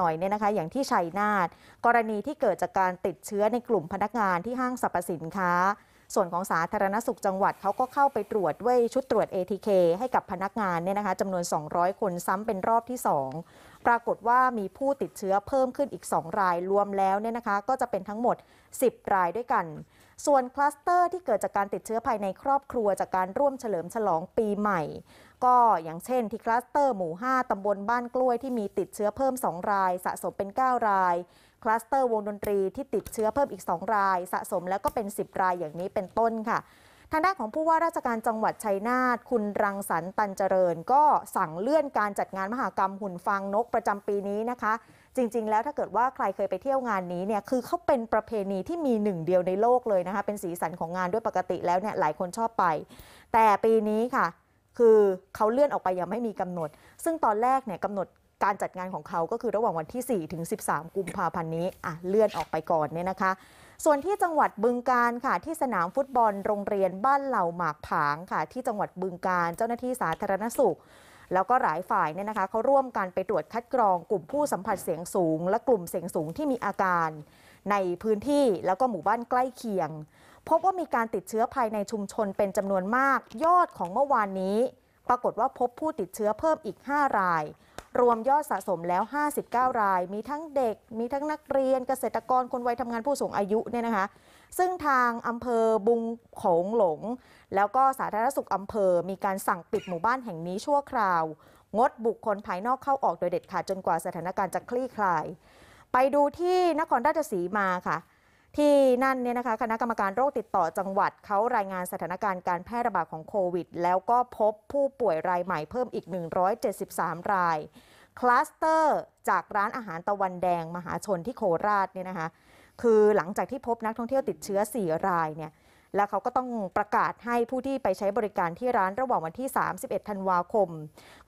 หน่อยเนี่ยนะคะอย่างที่ชัยนาทกรณีที่เกิดจากการติดเชื้อในกลุ่มพนักงานที่ห้างสรรพสินค้า ส่วนของสาธารณสุขจังหวัดเขาก็เข้าไปตรวจด้วยชุดตรวจ ATK ให้กับพนักงานเนี่ยนะคะจำนวน 200 คนซ้ำเป็นรอบที่ 2 ปรากฏว่ามีผู้ติดเชื้อเพิ่มขึ้นอีก 2 รายรวมแล้วเนี่ยนะคะก็จะเป็นทั้งหมด 10 รายด้วยกันส่วนคลัสเตอร์ที่เกิดจากการติดเชื้อภายในครอบครัวจากการร่วมเฉลิมฉลองปีใหม่ ก็อย่างเช่นที่คลัสเตอร์หมู่5ตำบลบ้านกล้วยที่มีติดเชื้อเพิ่ม 2 ราย สะสมเป็น 9 รายคลัสเตอร์วงดนตรีที่ติดเชื้อเพิ่มอีก2รายสะสมแล้วก็เป็น 10 รายอย่างนี้เป็นต้นค่ะทางด้านของผู้ว่าราชการจังหวัดชัยนาทคุณรังสรรค์ตันเจริญก็สั่งเลื่อนการจัดงานมหากรรมหุ่นฟางนกประจำปีนี้นะคะ จริงๆแล้วถ้าเกิดว่าใครเคยไปเที่ยวงานนี้เนี่ยคือเขาเป็นประเพณีที่มีหนึ่งเดียวในโลกเลยนะคะเป็นสีสันของงานด้วยปกติแล้วเนี่ยหลายคนชอบไป แต่ปีนี้ค่ะคือเขาเลื่อนออกไปยังไม่มีกำหนด ซึ่งตอนแรกเนี่ยกำหนดการจัดงานของเขาก็คือระหว่างวันที่4ถึง13 กุมภาพันธ์นี้อ่ะเลื่อนออกไปก่อนเนี่ยนะคะส่วนที่จังหวัดบึงการค่ะที่สนามฟุตบอลโรงเรียนบ้านเหล่าหมากผางค่ะที่จังหวัดบึงการเจ้าหน้าที่สาธารณสุข แล้วก็หลายฝ่ายเนี่ยนะคะเขาร่วมกันไปตรวจคัดกรองกลุ่มผู้สัมผัสเสียงสูง และกลุ่มเสียงสูงที่มีอาการ ในพื้นที่แล้วก็หมู่บ้านใกล้เคียงพบว่ามีการติดเชื้อ ภายในชุมชนเป็นจำนวนมาก ยอดของเมื่อวานนี้ ปรากฏว่าพบผู้ติดเชื้อเพิ่มอีก 5 รายรวมยอดสะสมแล้ว 59 ราย มีทั้งเด็ก มีทั้งนักเรียนเกษตรกรคนวัยทำงานผู้สูงอายุเนี่ยนะคะ ซึ่งทางอำเภอบุงโขงหลง แล้วก็สาธารณสุขอำเภอ มีการสั่งปิดหมู่บ้านแห่งนี้ชั่วคราว งดบุคคลภายนอกเข้าออกโดยเด็ดขาด จนกว่าสถานการณ์จะคลี่คลาย ไปดูที่นครราชสีมาค่ะที่นั่นเนี่ยนะคะคณะกรรมการโรคติดต่อจังหวัดเขารายงานสถานการณ์การแพร่ระบาดของโควิด แล้วก็พบผู้ป่วยรายใหม่เพิ่มอีก 173 ราย คลัสเตอร์จากร้านอาหารตะวันแดงมหาชนที่โคราชเนี่ยนะคะคือหลังจากที่พบนักท่องเที่ยวติดเชื้อ 4 รายเนี่ยและเขาก็ต้องประกาศให้ผู้ที่ไปใช้บริการที่ร้านระหว่างวันที่ 31 ธันวาคม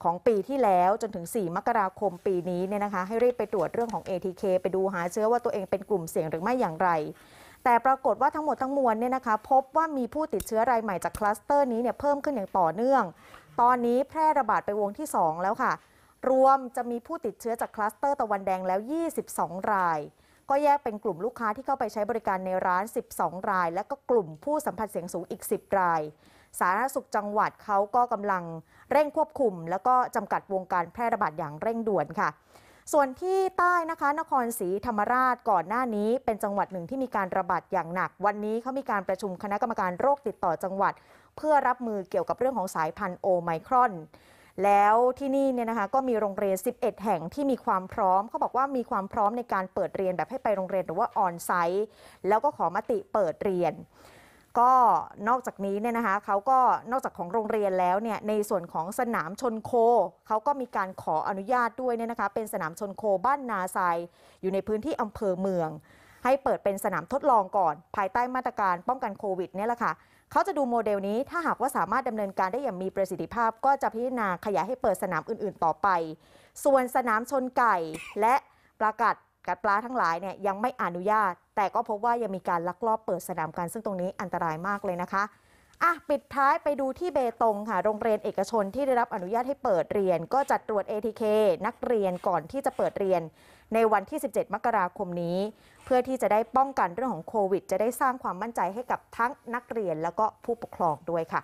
ของปีที่แล้วจนถึง 4 มกราคมปีนี้เนี่ยนะคะให้รีบไปตรวจเรื่องของ ATK ไปดูหาเชื้อว่าตัวเองเป็นกลุ่มเสี่ยงหรือไม่อย่างไร แต่ปรากฏว่าทั้งหมดทั้งมวลเนี่ยนะคะพบว่ามีผู้ติดเชื้อรายใหม่จากคลัสเตอร์นี้เนี่ยเพิ่มขึ้นอย่างต่อเนื่อง ตอนนี้แพร่ระบาดไปวงที่ 2 แล้วค่ะ รวมจะมีผู้ติดเชื้อจากคลัสเตอร์ตะวันแดงแล้ว 22 รายก็แยกเป็นกลุ่มลูกค้าที่เข้าไปใช้บริการในร้าน 12 ราย และก็กลุ่มผู้สัมผัสเสียงสูงอีก 10 ราย สาธารณสุขจังหวัดเขาก็กำลัง เร่งควบคุมแล้วก็จำกัดวงการแพร่ระบาดอย่างเร่งด่วนค่ะส่วนที่ใต้นะคะ นครศรีธรรมราชก่อนหน้านี้ เป็นจังหวัดหนึ่งที่มีการระบาดอย่างหนัก วันนี้เขามีการประชุมคณะกรรมการโรคติดต่อจังหวัด เพื่อรับมือเกี่ยวกับเรื่องของสายพันธุ์โอไมครอนแล้วที่นี่เนี่ยนะคะก็มีโรงเรียน 11 แห่งที่มีความพร้อมเขาบอกว่ามีความพร้อมในการเปิดเรียนแบบให้ไปโรงเรียนหรือว่าออนไซต์แล้วก็ขอมติเปิดเรียนก็นอกจากนี้เนี่ยนะคะเขาก็นอกจากของโรงเรียนแล้วเนี่ยในส่วนของสนามชนโค เขาก็มีการขออนุญาตด้วยเนี่ยนะคะเป็นสนามชนโคบ้านนาไซอยู่ในพื้นที่อำเภอเมือง ให้เปิดเป็นสนามทดลองก่อน ภายใต้มาตรการป้องกันโควิดเนี่ยแหละค่ะเขาจะดูโมเดลนี้ ถ้าหากว่าสามารถดำเนินการได้อย่างมีประสิทธิภาพ ก็จะพิจารณาขยายให้เปิดสนามอื่นๆ ต่อไป ส่วนสนามชนไก่ และปลากัดกัดปลาทั้งหลายเนี่ยยังไม่อนุญาต แต่ก็พบว่ายังมีการลักลอบเปิดสนามกันซึ่งตรงนี้อันตรายมากเลยนะคะอ่ะปิดท้ายไปดูที่เบตงค่ะ โรงเรียนเอกชนที่ได้รับอนุญาตให้เปิดเรียน ก็จัดตรวจ ATK นักเรียนก่อนที่จะเปิดเรียน ในวันที่ 17 มกราคมนี้ เพื่อที่จะได้ป้องกันเรื่องของโควิด จะได้สร้างความมั่นใจให้กับทั้งนักเรียนแล้วก็ผู้ปกครองด้วยค่ะ